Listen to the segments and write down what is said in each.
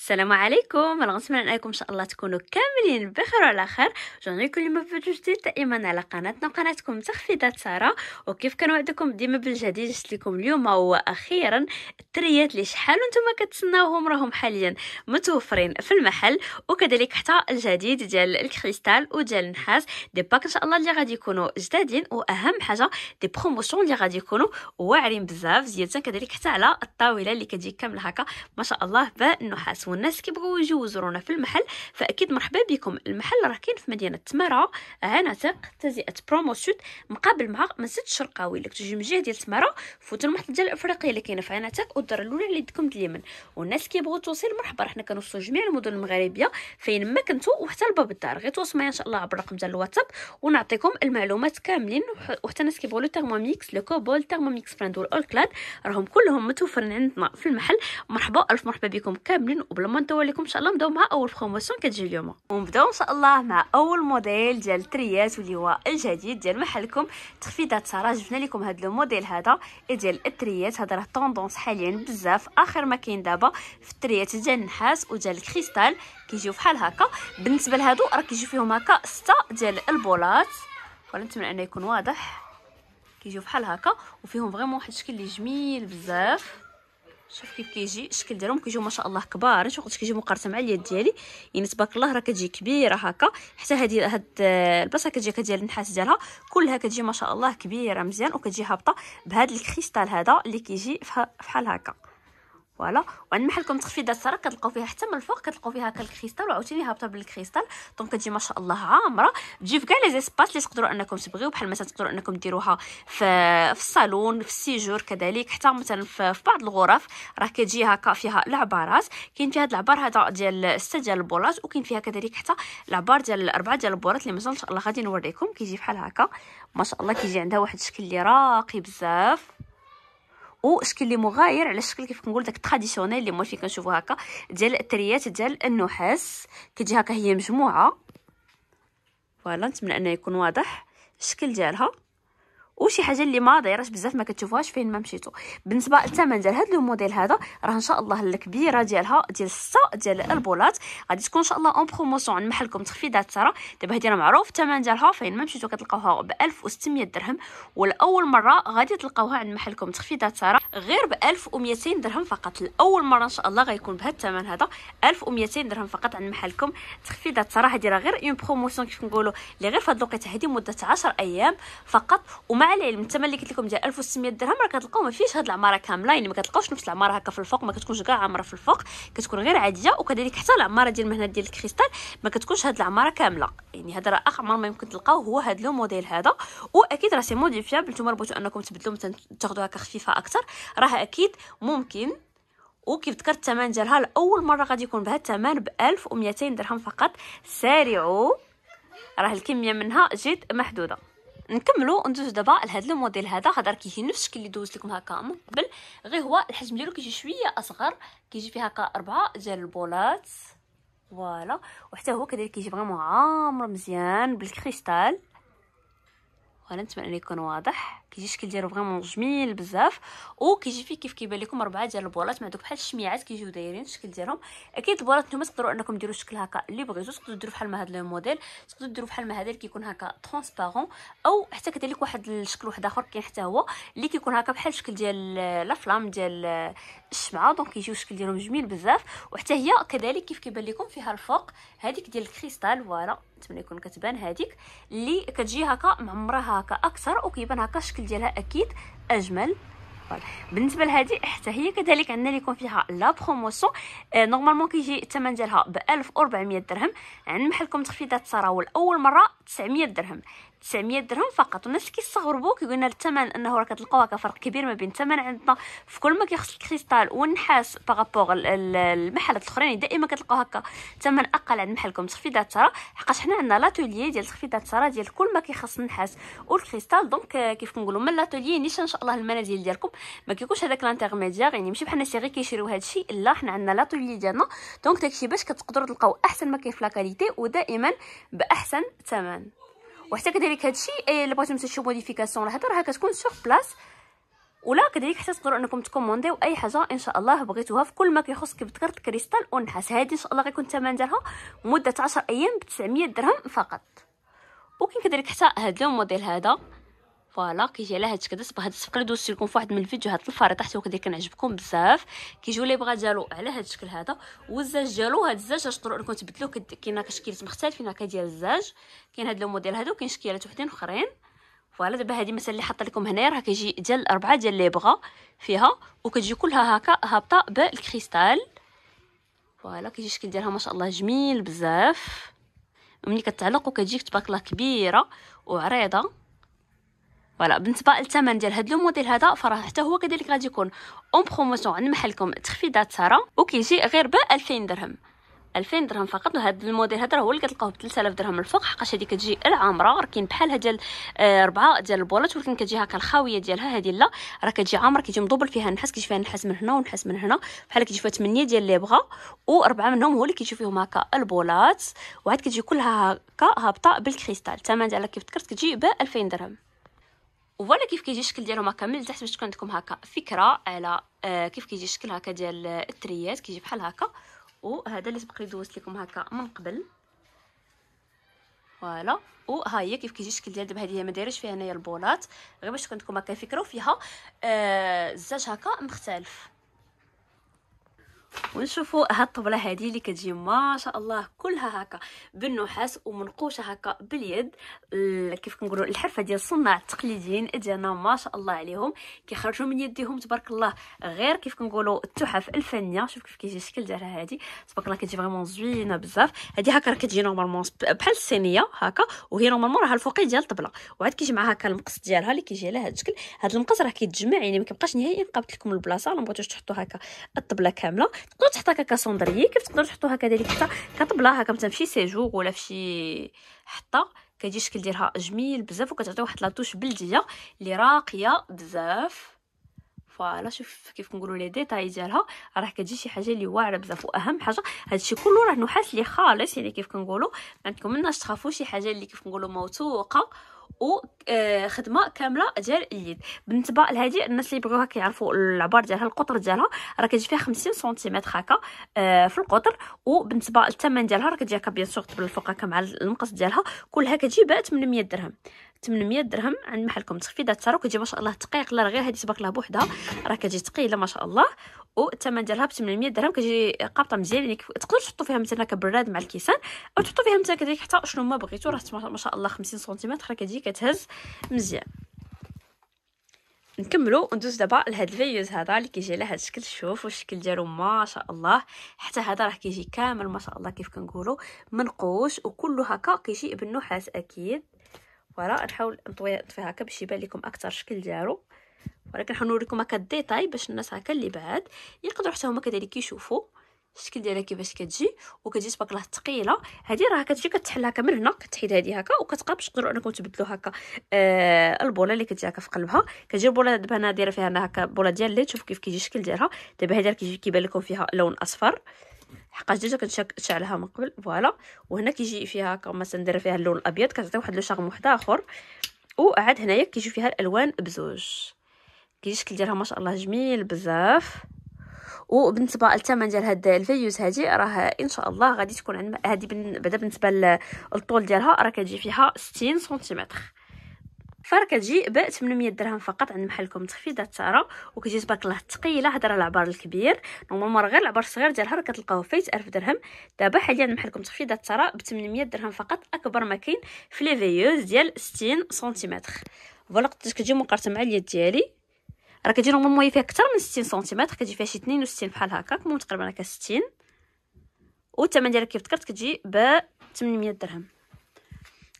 السلام عليكم انا غنتمنى انكم ان شاء الله تكونوا كاملين بخير وعلى خير جوني كل ما فيديو جديد دائما على قناتنا وقناتكم تخفيضات ساره وكيف كنوعدكم ديما بالجديد جبت لكم اليوم واخيرا التريات اللي شحال نتوما كتسناوهم راهم حاليا متوفرين في المحل وكذلك حتى الجديد ديال الكريستال وديال النحاس دي باك ان شاء الله اللي غادي يكونوا جدادين واهم حاجه دي بروموسيون اللي غادي يكونوا واعرين بزاف زياده كذلك حتى على الطاوله اللي كتجي كامله هكا ما شاء الله بالنحاس والناس كيبغيو يجيو يزورونا في المحل فاكيد مرحبا بكم المحل راه كاين في مدينه تمارا عناتق تزئه برومو سود مقابل مع مسجد الشرقاوي اللي كتجي من جهه ديال تمارا فوتوا المحطه ديال الافريقيه اللي كاينه في عناتق والدار الاولى اللي يدكم اليمن والناس كيبغيو توصيل مرحبا حنا كنوصلوا جميع المدن المغربيه فين ما كنتو وحتى لباب الدار غير تواصلوا معايا ان شاء الله عبر الرقم ديال الواتساب ونعطيكم المعلومات كاملين وحتى الناس كيبغيو لو تيرموميكس لو كوبول تيرموميكس براند والاولكلاد راهم كلهم متوفرين عندنا في المحل مرحبا الف مرحبا بكم كاملين بروبلمون لكم ان شاء الله نبداو مع اول بروموسيون كتجي اليوم ونبداو ان شاء الله مع اول موديل ديال التريات واللي هو الجديد ديال محلكم تخفيضات ساره جبنا لكم هذا الموديل هذا ديال التريات هذا راه طوندونس حاليا بزاف اخر ما كاين دابا في التريات ديال النحاس وديال الكريستال كيجيو بحال هكا بالنسبه لهادو راه كيجيو فيهم هكا سته ديال البولات ونتمنى انه يكون واضح كيجيو بحال هكا وفيهم فريمون واحد الشكل اللي جميل بزاف شوف كيف كيجي الشكل ديالهم كيجيو ما شاء الله كبار شوف قلت كيجي مقارنه مع اليد ديالي يعني تبارك الله راه كتجي كبيره هكا حتى هذه هاد البلاصه كتجي كديال النحاس ديالها كلها كتجي ما شاء الله كبيره مزيان وكتجي هابطه بهذا الكريستال هذا اللي كيجي فحال هكا فوالا وعند محل لكم تخفيضات ترى كتلقاو فيها حتى من الفوق كتلقاو فيها هكا الكريستال وعاوتاني هابطه بالكريستال دونك كتجي ما شاء الله عامره تجي في كاع لي زيسباس اللي تقدروا انكم تبغيو بحال مثلا تقدروا انكم ديروها في في الصالون في السيجور كذلك حتى مثلا في, في بعض الغرف راه كتجي هكا فيها العبارات كاين فيها هذا العبار هذا ديال سته ديال البولات وكاين فيها كذلك حتى العبار ديال اربعه ديال البولات اللي مازال ان شاء الله غادي نوريكم كيجي بحال هكا ما شاء الله كيجي عندها واحد الشكل اللي راقي بزاف وشكل اللي مغاير على الشكل كيف كنقول داك تراديسيونيل اللي مول فيه كنشوفو هكا ديال التريات ديال النحاس كتجي هكا هي مجموعه فوالا نتمنى انه يكون واضح الشكل ديالها وشي حاجه اللي ما دايرهش بزاف ما كتشوفوهاش فين ما مشيتو بالنسبه للثمن ديال هذا الموديل هذا راه ان شاء الله الكبيره ديالها ديال 6 ديال البولات غادي تكون ان شاء الله اون بروموسيون عند محلكم تخفيضات ترى دابا هذه راه معروف الثمن ديالها فين ما مشيتو كتلقاوها ب 1600 درهم ولاول مره غادي تلقاوها عند محلكم تخفيضات ترى غير ب 1200 درهم فقط لاول مره ان شاء الله غيكون بهذا الثمن هذا 1200 درهم فقط عند محلكم تخفيضات ترى هذه راه غير اون بروموسيون كيف كنقولوا اللي غير فهاد الوقيته هذه مده 10 ايام فقط ومع العلم الثمن اللي قلت لكم ديال 1600 درهم راه كتلقاو ما فيهش هاد العماره كامله يعني ما كتلقاوش نفس العماره هكا في الفوق ما كتكونش كاع عامره في الفوق كتكون غير عاديه وكذلك حتى العماره ديال مهنه ديال الكريستال ما كتكونش هاد العماره كامله يعني هذا راه اخ عمر ما يمكن تلقاوه هو هاد لو موديل هذا واكيد راه سي موديفيابل نتوما ربطوا انكم تبدلوا مثلا تاخذوها خفيفه اكثر راه اكيد ممكن وكيف ذكرت الثمن ديالها لاول مره غادي يكون بهذا الثمن ب 1200 درهم فقط سارعوا راه الكميه منها جد محدوده نكملوا ندوز دابا لهاد لو موديل هذا غادر كيجي نفس الشكل اللي دوزت لكم هكا من قبل غير هو الحجم ديالو كيجي شويه اصغر كيجي فيه هكا اربعه ديال البولات فوالا وحتى هو كذلك كيجي فريمون عامر مزيان بالكريستال ونتمنى ان يكون واضح كيجي الشكل ديالو فريمون جميل بزاف وكيجي فيه كيف كيبان لكم اربعه ديال البولات مع دوك بحال الشميعات كيجيو دايرين الشكل ديالهم اكيد البولات نتوما تقدروا انكم ديروا الشكل هكا اللي بغيتو تقدروا ديروا بحال ما هاد لو موديل تقدروا ديروا بحال ما هذا اللي كيكون هكا ترونسبارون او حتى كذلك واحد الشكل واحد اخر كاين حتى هو اللي كيكون هكا بحال الشكل ديال لا فلام ديال الشمعه دونك كيجيو الشكل ديالهم جميل بزاف وحتى هي كذلك كيف كيبان لكم فيها الفوق هذيك ديال الكريستال فوالا نتمنى يكون كتبان هذيك اللي كتجي هكا معمره هكا اكثر وكيبان هكا الشكل ديالها اكيد اجمل بالنسبه لهذه حتى هي كذلك عندنا يكون فيها لا بروموسيون آه نورمالمون كيجي الثمن ديالها ب 1400 درهم عند محلكم تخفيضات التسراول اول مره 900 درهم 900 درهم فقط والناس كيصغروا بوك يقولنا الثمن انه راه كتلقاوها كفرق كبير ما بين الثمن عندنا في كل ما كيخص الكريستال والنحاس باغابوغ المحلات الاخرين دائما كتلقاو هكا ثمن اقل عند محلكم تخفيضات ترى حقاش حنا عندنا لاتولي ديال تخفيضات ترى ديال كل ما كيخص النحاس والكريستال دونك آه، كيف كنقولوا من لاتولي نيش ان شاء الله المنازل ديالكم ما كيكونش هذاك لانترميديير يعني ماشي بحال الناس غير كيشريو هذا الشيء لا حنا عندنا لاتولي ديالنا دونك داكشي باش كتقدروا تلقاو احسن ما كاين في لاكاليتي ودائما باحسن ثمن وحتى كذلك هادشي إيه، الا بغيتو تمشيو موديفيكاسيون الهضره راه كتكون سوغ بلاص ولا كذلك حتى تقدروا انكم تكومونديو اي حاجه ان شاء الله بغيتوها في كل ما كيخص كيف ذكرت كريستال ونحاس هذه ان شاء الله غيكون الثمن ديالها مده 10 ايام ب 900 درهم فقط وكاين كذلك حتى هاد الموديل هذا فوالا كيجي على هاد الشكل صباح هاد الصفقه دوزت لكم في واحد من الفيديوهات الفار تحت وكدير كنعجبكم بزاف كيجيو لي بغا ديالو على هاد الشكل هذا والزاج ديالو هاد الزاج اش طرق انكم تبدلو كاين كشكيلات مختلفين هكا ديال الزاج كاين هاد لو موديل هادو كاين شكيلات وحدين اخرين فوالا دابا هادي مثلا اللي حاطه لكم هنايا راه كيجي ديال الاربعه ديال لي بغا فيها وكتجي كلها هكا هابطه بالكريستال فوالا كيجي الشكل ديالها ما شاء الله جميل بزاف ملي كتعلق وكتجيك تباكله كبيره وعريضه فوالا بالنسبه للثمن ديال هاد الموديل هذا فراه حتى هو كذلك غادي يكون اون بروموسيون عند محلكم تخفيضات ساره وكيجي غير ب 2000 درهم 2000 درهم فقط وهذا الموديل هذا هو اللي كتلقاوه ب 3000 درهم الفوق حقاش هذه كتجي العامره راه كاين بحالها ديال اربعه آه، ديال البولات ولكن كتجي هكا الخاويه ديالها هذه لا راه كتجي عامره كيجي مضوبل فيها النحاس كيجي فيها النحاس من هنا والنحاس من هنا بحال كيجي فيها 8 ديال لي بغا واربعه منهم هو اللي كيجي فيهم هكا البولات وعاد كتجي كلها هكا هابطه بالكريستال الثمن ديالها كيف ذكرت كتجي ب 2000 درهم وفوالا كيف كيجي الشكل ديالهم هكا من التحت باش تكون عندكم هكا فكره على آه، كيف كيجي الشكل هكا ديال التريات كيجي بحال هكا وهذا اللي تبقى لي دوزت لكم هكا من قبل فوالا وها هي كيف كيجي الشكل ديال دابا هذه ما دايرش فيها هنايا البولات غير باش تكون عندكم هكا فكره وفيها آه الزاج هكا مختلف ونشوفوا هاد الطبله هذه اللي كتجي ما شاء الله كلها هكا بالنحاس ومنقوشه هكا باليد كيف كنقولوا الحرفه ديال الصناع التقليديين ديالنا ما شاء الله عليهم كيخرجوا من يديهم تبارك الله غير كيف كنقولوا التحف الفنيه شوف كيف كيجي الشكل ديالها هذه تبارك الله كتجي فريمون زوينه بزاف هذه هكا راه كتجي نورمالمون بحال الصينيه هكا وهي نورمالمون راها الفوقي ديال الطبله وعاد كيجي معها هكا المقص ديالها اللي كيجي على هذا الشكل هذا المقص راه كيتجمع يعني ما كيبقاش نهائيا قابت لكم البلاصه الا بغيتوش تحطوا هكا الطبله كامله تقدروا تحطها ككاسوندري كيف تقدروا تحطوها كذلك حتى كطبله هكا مثلا فشي سيجوغ ولا فشي حطه كيجي الشكل ديالها جميل بزاف وكتعطي واحد لاطوش بلديه اللي راقيه بزاف فوالا شوف كيف كنقولوا لي ديتاي ديالها راه كتجي شي حاجه اللي واعره بزاف واهم حاجه هادشي كله راه نحاس لي خالص يعني كيف كنقولوا ما مناش تخافوا شي حاجه اللي كيف كنقولوا موثوقه آه، خدمه كامله ديال اليد بالنسبه لهادي الناس اللي بغاوها كيعرفوا العبار ديالها القطر ديالها راه كتجي فيها 50 سنتيمتر هكا آه، في القطر وبالنسبه للثمن ديالها راه كتجي هكا بيان سور تبل الفوق هكا مع المقص ديالها كلها كتجي ب 800 درهم 800 درهم عند يعني محلكم تخفيضات الثروه كتجي ما شاء الله دقيق لا غير هادي تبارك الله بوحدها راه كتجي ثقيله ما شاء الله والثمن ديالها ب 800 درهم كتجي قابطه مزيان يعني تقدر تحطو فيها مثلا كبراد مع الكيسان او تحطو فيها مثلا كذلك حتى شنو ما بغيتو راه ما شاء الله 50 سنتيمتر راه كتجي كتهز مزيان نكملو وندوز دابا لهاد الفيوز هذا اللي كيجي على هذا الشكل شوفوا الشكل ديالو ما شاء الله حتى هذا راه كيجي كامل ما شاء الله كيف كنقولوا منقوش وكله هكا كيجي بالنحاس اكيد ورا نحاول نطوي نطفي هكا باش يبان لكم اكثر الشكل ديالو ولكن حنوريكم هكا الديتاي باش الناس هكا اللي بعد يقدروا حتى هما كذلك يشوفوا الشكل ديالها كيفاش كتجي وكتجي تبارك الله ثقيله هذه راه كتجي كتحل هكا من هنا كتحيد هذه هكا وكتبقى باش تقدروا انكم تبدلوا هكا آه البوله اللي كتجي هكا في قلبها كتجي البوله دابا انا دايره فيها انا هكا بوله ديال الليل شوفوا كيف كيجي الشكل ديالها دابا هذه كيجي كيبان لكم فيها لون اصفر حقاش ديجا كنشعلها من قبل فوالا وهنا كيجي فيها هكا مثلا دايره فيها اللون الابيض كتعطي واحد لو شارم واحد اخر وعاد هنايا كيجي فيها الالوان بزوج كي الشكل ديالها ما شاء الله جميل بزاف وبالنسبه للثمن ديال هاد الفيوز هادي راه ان شاء الله غادي تكون عند هادي بعدا بالنسبه للطول ديالها راه كتجي فيها 60 سنتيمتر فكتجي ب 800 درهم فقط عند محلكم تخفيضات سارة وكتجي تبارك الله ثقيله هدرا العبار الكبير نورمالمون غير العبار الصغير ديالها راه كتلقاوه فايت 1000 درهم دابا حاليا عند محلكم تخفيضات سارة ب 800 درهم فقط اكبر ما كاين في لي فيوز ديال 60 سنتيمتر فوالا كتجي مقارنه مع اليد ديالي راه كتجي نورمالمون فيها اكثر من 60 سنتيمتر كتجي فيها شي 62 بحال هكا المهم تقريبا راه 60 والثمن ديالها كيف ذكرت كتجي ب 800 درهم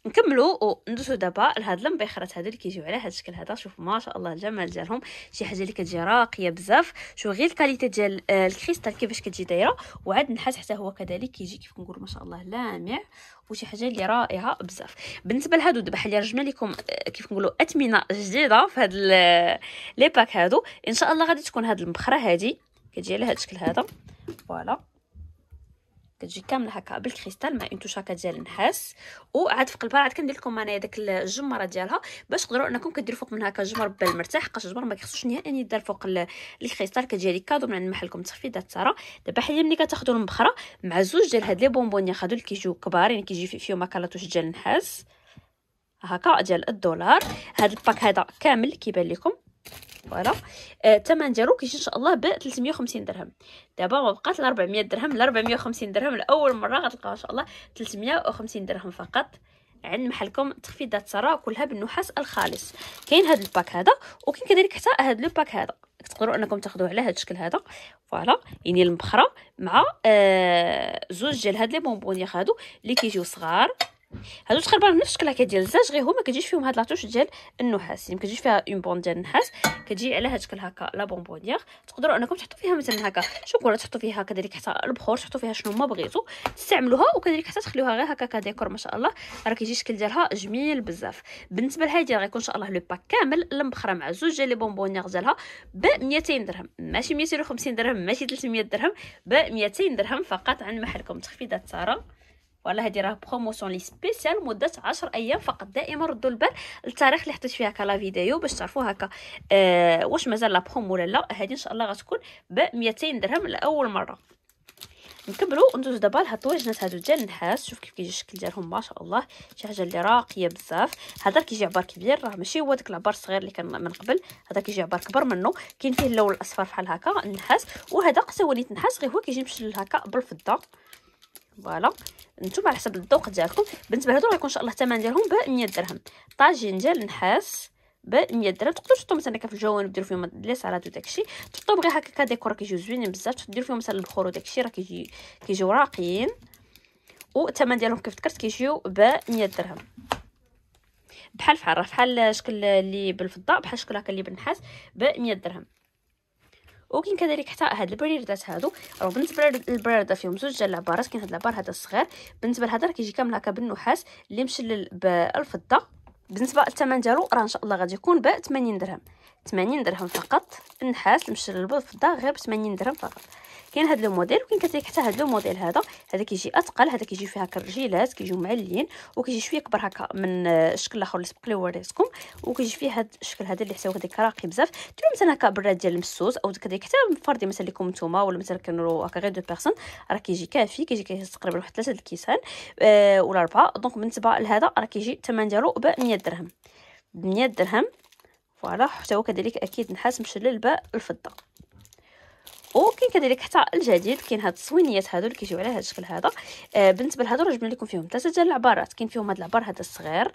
نكملوا وندوسوا دابا لهاد المبيخرات هادو اللي كيجيو على هاد الشكل هذا شوفوا ما شاء الله الجمال ديالهم شي حاجه اللي كتجي راقيه بزاف شو غير الكاليتي ديال آه، الكريستال كيفاش كتجي دايره وعاد النحاس حتى هو كذلك كيجي كيف كنقول ما شاء الله لامع وشي حاجه اللي رائعه بزاف بالنسبه لهادو دابا حاليا رجعنا لكم آه، كيف نقولوا اثمنه جديده في هاد لي باك هادو ان شاء الله غادي تكون هاد المبخره هادي كتجي على هاد الشكل هذا فوالا كتجي كامله هكا بالكريستال مع اون توشاكا ديال النحاس وعاد في قلبها عاد كندير لكم انايا داك الجمره ديالها باش تقدروا انكم كديروا فوق منها كجمر بال مرتاح حقاش الجمر ما كيخصوش نهائيا يدار فوق الكريستال كتجي لي كادو من عند محلكم تخفيضات ترى دابا حاليا ملي كتاخذوا المبخره مع زوج ديال هاد لي بونبونيا خدو اللي كيجيو كبارين يعني كيجي فيهم كلاطوش ديال النحاس هكا ديال الدولار هاد الباك هذا كامل كيبان لكم فوالا الثمن آه، ديالو كيجي ان شاء الله ب 350 درهم دابا ما بقات ل 400 درهم ل 450 درهم لاول مره غتلقاو ان شاء الله 350 درهم فقط عند محلكم تخفيضات سارة كلها بالنحاس الخالص كاين هذا الباك هذا وكاين كذلك حتى هذا الباك هذا تقدروا انكم تاخذوه على هذا الشكل هذا فوالا يعني المبخره مع آه زوج ديال هاد لي بونبونيير هادو اللي كيجيو صغار هادو تقريبا نفس الشكل هكا ديال الزاج غير هما كتجيش فيهم هاد لاطوش ديال النحاس يعني كتجي فيها اون بون ديال النحاس كتجي على هاد الشكل هكا لا بونبونيير تقدروا انكم تحطوا فيها مثلا هكا شوكولا تحطوا فيها كذلك حتى البخور تحطوا فيها شنو ما بغيتوا تستعملوها وكذلك حتى تخليوها غير هكا كديكور ما شاء الله راه كيجي الشكل ديالها جميل بزاف بالنسبه لهادي ديال غيكون ان شاء الله لو باك كامل المبخره مع زوج ديال لي بونبونيير ديالها ب 200 درهم ماشي 250 درهم ماشي 300 درهم ب 200 درهم فقط عن محلكم تخفيضات ساره ولا هادي راه بروموسيون لي سبيسيال مده 10 ايام فقط دائما ردوا البال التاريخ اللي حطيت فيها هكا لا فيديو باش تعرفوا هكا آه واش مازال لا برومو ولا لا هادي ان شاء الله غتكون ب 200 درهم لاول مره نكملوا ندوز دابا لهاد طويجنات هادو ديال النحاس شوف كيف كيجي الشكل ديالهم ما شاء الله شي حاجه اللي راقيه بزاف هذا كيجي عبار كبير راه ماشي هو داك العبار الصغير اللي كان من قبل هذا كيجي عبار كبر منه كاين فيه اللون الاصفر بحال هكا النحاس وهذا قساونيت نحاس غير هو كيجي مشلل هكا بالفضه فوالا نتوما على حسب الذوق ديالكم بالنسبه لهادو غيكون ان شاء الله الثمن ديالهم ب 100 درهم طاجين ديال النحاس ب 100 درهم تقدروا تحطوا مثلا في الجوانب ديروا فيهم لي سالاد وداكشي تحطوهم غير هكا كديكور كيجيو زوينين بزاف ديروا فيهم مثلا البخور وداكشي راه كيجي كيجيو راقيين والثمن ديالهم كيف ذكرت كيجيو ب 100 درهم بحال فحال راه بحال شكل اللي بالفضه بحال شكل هكا اللي بالنحاس ب 100 درهم وكاين كذلك حتى هاد البريردات هادو راه بالنسبه للبريرده فيهم زوج ديال العبارات كاين هاد العبار هذا الصغير بالنسبه لهذا راه كيجي كامل هكا بالنحاس اللي مشلل بالفضه بالنسبه للثمن ديالو راه ان شاء الله غادي يكون ب 80 درهم 80 درهم فقط النحاس في الفضه غير ب 80 درهم فقط كاين هذا لو موديل وكاين كذلك حتى هذا لو موديل هذا هذا كيجي اثقل هذا كيجي فيه هكا الرجيلات كيجيو معلين وكيجي شويه كبر هكا من الشكل الاخر اللي سبق لي وريتكم وكيجي فيه هذا الشكل هذا اللي حتى هو كذاك راقي بزاف ديروا مثلا هكا براد ديال المسوس او كذلك حتى فردي مثلا ليكم نتوما ولا مثلا كنرو هكا غير دو بيرسون راه كيجي كافي كيجي كيجي تقريبا واحد ثلاثه الكيسان أه ولا اربعه دونك بالنسبه لهذا راه كيجي الثمن ديالو ب 100 درهم ب 100 درهم فوالا حتى هو كذلك اكيد نحاس مشلل باء الفضه وكاين كذلك حتى الجديد كاين هاد الصوينيات هادو اللي كيجيو على هاد الشكل هذا آه بالنسبه لهادو راه جبنا لكم فيهم ثلاثه ديال العبارات كاين فيهم هاد العبار هذا الصغير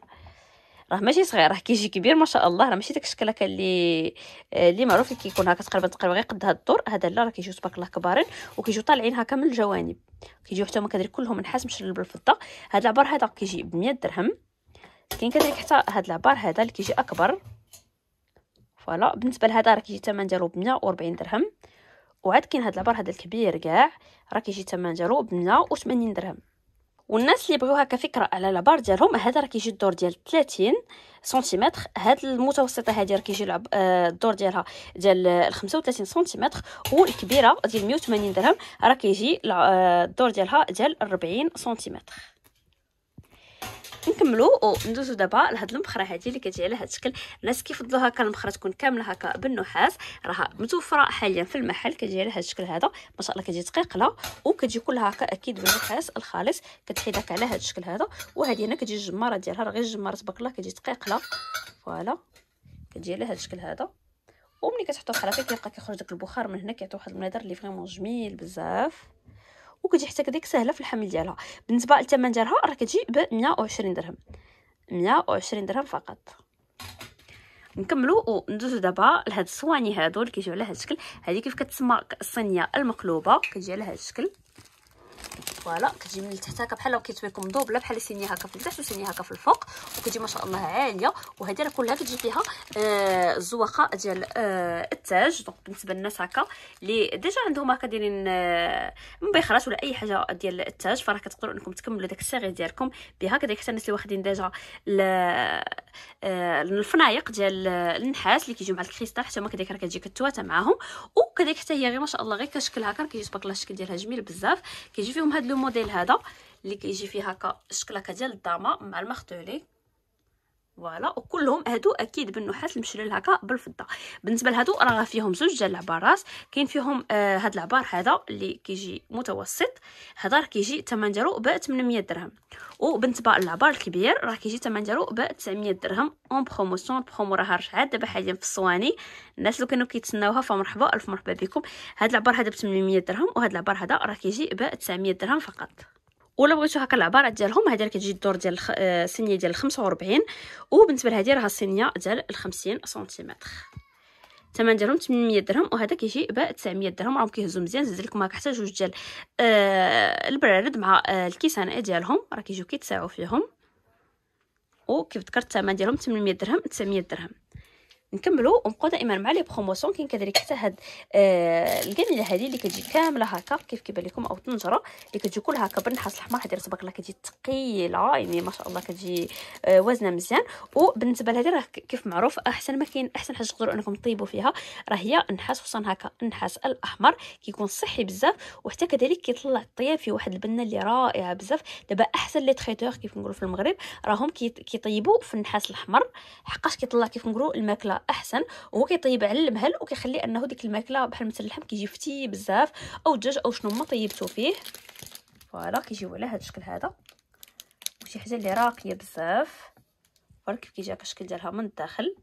راه ماشي صغير راه كيجي كبير ما شاء الله راه ماشي داك الشكل هكا اللي اللي آه، معروف اللي كيكون هكا تقريبا تقريبا غير قد هاد الدور هذا لا راه كيجيو تبارك الله كبارين وكيجيو طالعين هكا من الجوانب كيجيو حتى هما كذلك كلهم نحاس مشلل بالفضه هاد العبار هذا كيجي ب 100 درهم كاين كذلك حتى هاد العبار هذا اللي كيجي اكبر فوالا بالنسبه لهذا راه كيجي الثمن ديالو ب 140 درهم وعاد كاين هذا العبر هذا الكبير كاع راه كيجي الثمن ديالو ب 180 درهم والناس اللي بغيوها كفكره على لابار ديالهم هذا راه كيجي الدور ديال 30 سنتيمتر هاد المتوسطه هادي راه كيجي آه، الدور ديالها ديال 35 سنتيمتر والكبيره ديال 180 درهم راه كيجي آه، الدور ديالها ديال 40 سنتيمتر نكملوا وندوزوا دابا لهاد المبخره هادي اللي كتجي على هاد الشكل الناس كيفضلوا هكا المبخره تكون كامله هكا بالنحاس راها متوفره حاليا في المحل كتجي على هاد الشكل هذا ما شاء الله كتجي ثقيله وكتجي كلها هكا اكيد بالنحاس الخالص كتحيد هكا على هاد الشكل هذا وهذه هنا كتجي الجماره ديالها راه غير الجماره تبارك الله كتجي تقيقلة فوالا كتجي على هاد الشكل هذا وملي كتحطو بحال كيبقى كيخرج داك البخار من هنا كيعطي واحد المنظر اللي فريمون جميل بزاف وكتجي حتى كديك سهله في الحمل ديالها بالنسبه للثمن ديالها راه كتجي ب 120 درهم 120 درهم فقط نكملوا وندوزو دابا لهاد الصواني هادو اللي كيجيو على هاد الشكل هادي كيف كتسمى الصينيه المقلوبه كتجي على هاد الشكل فوالا كتجي من التحت هكا بحال كيتبان لكم دوبله بحال سينيه هكا في التحت وسينيه هكا في الفوق وكتجي ما شاء الله عاليه وهذه راه كلها كتجي فيها الزواقه آه ديال آه التاج دونك بالنسبه للناس هكا اللي ديجا عندهم هكا دايرين آه مبيخرات ولا اي حاجه ديال التاج فراه كتقدروا انكم تكملوا داك الساغي ديالكم بها كذلك حتى الناس اللي واخدين ديجا آه، الفنايق ديال آه، النحاس اللي كيجيو مع الكريستال حتى هما كذلك راه كتجي كتواتى معاهم وكذلك حتى هي غير ما شاء الله غير كشكل هكا كيجي تبارك الله الشكل ديالها جميل بزاف كيجي فيهم هاد لو موديل هذا اللي كيجي فيه هكا الشكل هكا ديال الضامه مع المختولي فوالا وكلهم هادو اكيد بالنحاس المشلل هكا بالفضه بالنسبه لهادو راه فيهم زوج ديال العبارات كاين فيهم آه هاد العبار هذا اللي كيجي متوسط هذا راه كيجي الثمن ديالو ب 800 درهم وبالنسبه للعبار الكبير راه كيجي الثمن ديالو ب 900 درهم اون بروموسيون برومو راه رجعات دابا حاليا في الصواني الناس اللي كانوا كيتسناوها فمرحبا الف مرحبا بكم هاد العبار هذا ب 800 درهم وهاد العبار هذا راه كيجي ب 900 درهم فقط ولا بغيتو هكا العبارات ديالهم هذا كتجي الدور ديال السنيه آه، ديال 45 وبالنسبه لهذه راه السنيه ديال 50 سنتيمتر الثمن ديالهم 800 درهم وهذا كيجي ب 900 درهم راهم كيهزو مزيان زدت لكم هكا حتى جوج ديال آه، البرارد مع آه، الكيسان إيه ديالهم راه كيجيو كيتساعوا فيهم وكيف ذكرت الثمن ديالهم 800 درهم 900 درهم نكملوا ونبقاو دائما مع لي بروموسيون كاين كذلك حتى هاد آه هذه اللي كتجي كامله هكا كيف كيبان لكم او طنجره اللي كتجي كلها هكا بالنحاس الاحمر هذه تبارك الله كتجي ثقيله يعني ما شاء الله كتجي آه وزنها مزيان وبالنسبه لهذه راه كيف معروف احسن ما كاين احسن حاجه تقدروا انكم تطيبوا فيها راه هي النحاس خصوصا هكا النحاس الاحمر كيكون صحي بزاف وحتى كذلك كيطلع الطياب في واحد البنه اللي رائعه بزاف دابا احسن لي تريتور كيف نقولوا في المغرب راهم كيطيبوا في النحاس الاحمر حقاش كيطلع كيف نقولوا الماكله احسن وهو كيطيب على المهل وكيخلي انه ديك الماكله بحال مثل اللحم كيجي فتي بزاف او الدجاج او شنو ما طيبتو فيه فوالا كيجيو على هذا الشكل هذا وشي حاجه اللي راقيه بزاف فوالا كيف كيجي هكا الشكل ديالها من الداخل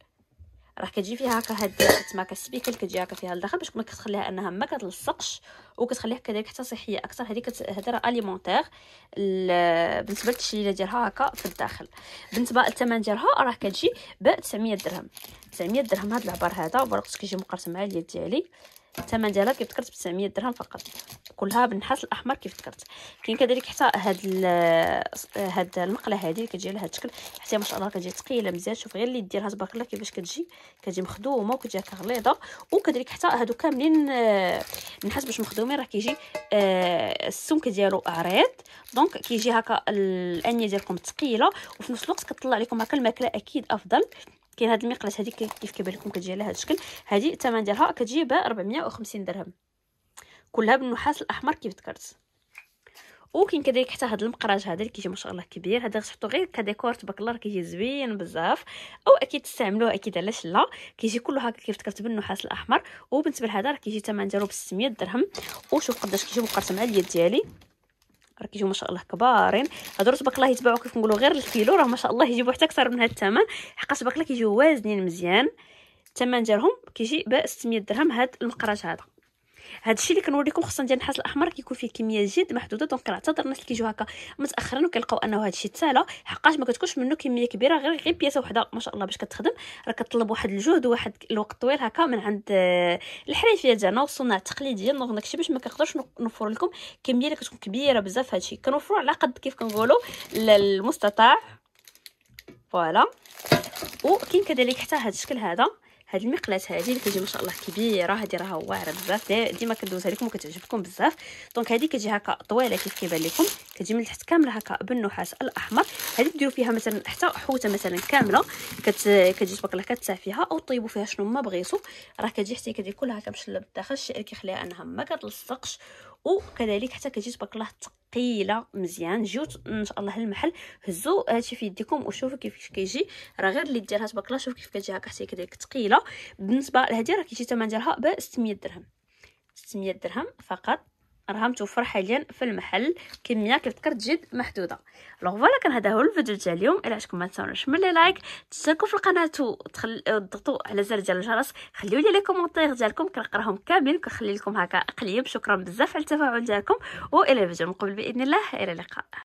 راه كتجي فيها هكا هاد التماكه السبيكه كتجي هكا فيها لداخل باش ما كتخليها انها ما كتلصقش وكتخليها كذلك حتى صحيه اكثر هذيك كت... راه اليمونتير بالنسبه للتشليله ديالها هكا في الداخل بالنسبه للثمن ديالها راه كتجي ب 900 درهم 900 درهم هاد العبر هذا ورقص كيجي مع اليد ديالي الثمن ديالها كيف ذكرت ب 900 درهم فقط كلها بالنحاس الاحمر كيف ذكرت كاين كذلك حتى هاد هاد المقله هذه كتجي على هاد الشكل حتى ما شاء الله كتجي ثقيله مزيان شوف غير اللي ديرها تبارك الله كيفاش كتجي كتجي مخدومه وكتجي هكا غليظه وكذلك حتى هادو كاملين آه، النحاس باش مخدومين راه كيجي آه، السمك ديالو عريض دونك كيجي هكا الانيه ديالكم ثقيله وفي نفس الوقت كطلع لكم هكا الماكله اكيد افضل كاين هاد المقلاش هادي كيف كيبان لكم كتجي على هاد الشكل هادي الثمن ديالها كتجي ب 450 درهم كلها بالنحاس الاحمر كيف ذكرت وكاين كذلك حتى هاد المقراج هذا اللي كيجي ما شاء الله كبير هذا غتحطو غير كديكور تبارك الله راه كيجي زوين بزاف او اكيد تستعملوه اكيد علاش لا كيجي كله هكا كيف ذكرت بالنحاس الاحمر وبالنسبه لهذا راه كيجي الثمن ديالو ب 600 درهم وشوف قداش كيجي مقارنه مع اليد ديالي راه كيجيو ما شاء الله كبارين هاد الرطبه الله يتباعو كيف نقولوا غير الكيلو راه ما شاء الله يجيبو حتى اكثر من هاد الثمن حقاش باقلا كيجيو وازنين مزيان الثمن ديالهم كيجي ب 600 درهم هاد المقراج هذا هادشي اللي كنوريكم خصنا ديال النحاس الاحمر كيكون فيه كميه جد محدوده دونك كنعتذر الناس اللي كيجيو هكا متاخرين وكيلقاو انه هادشي تسالى حقاش ما كتكونش منه كميه كبيره غير غير بياسه وحده ما شاء الله باش كتخدم راه كطلب واحد الجهد وواحد الوقت طويل هكا من عند آه، الحريفيه ديالنا والصناعه التقليديه دونك داكشي باش ما كنقدرش نوفر لكم كميه اللي كتكون كبيره بزاف الشيء كنوفروا على قد كيف كنقولوا المستطاع فوالا وكاين كذلك حتى هذا الشكل هذا هاد المقلات هادي اللي كتجي ما شاء الله كبيره هادي راها واعره بزاف ديما كندوزها لكم وكتعجبكم بزاف دونك هادي كتجي هكا طويله كيف كيبان لكم كتجي من تحت كامله هكا بالنحاس الاحمر هادي ديروا فيها مثلا حتى حوته مثلا كامله كت... كتجي تبارك الله كتسافيها او طيبوا فيها شنو ما بغيتو راه كتجي حتى كدير كلها هكا مشلة الداخل الشيء اللي كيخليها انها ما كتلصقش وكذلك حتى كتجي تبارك الله ثقيله مزيان جيو ان شاء الله للمحل هزو هادشي في يديكم وشوفوا كيفاش كيجي راه غير اللي ديرها تبارك الله شوف كيف كتجي هكا حتى كديك ثقيله بالنسبه لهادي راه كيجي الثمن ديالها ب 600 درهم 600 درهم فقط راه متوفر حاليا في المحل كميه كيف ذكرت جد محدوده الوغ فوالا كان هذا هو الفيديو ديال اليوم الا عجبكم ما تنساوش من لي لايك تشتركوا في القناه وتضغطوا على زر ديال الجرس خليو لي لي كومونتير ديالكم كنقراهم كاملين وكنخلي لكم هكا اقليب شكرا بزاف على التفاعل ديالكم والى الفيديو المقبل باذن الله الى اللقاء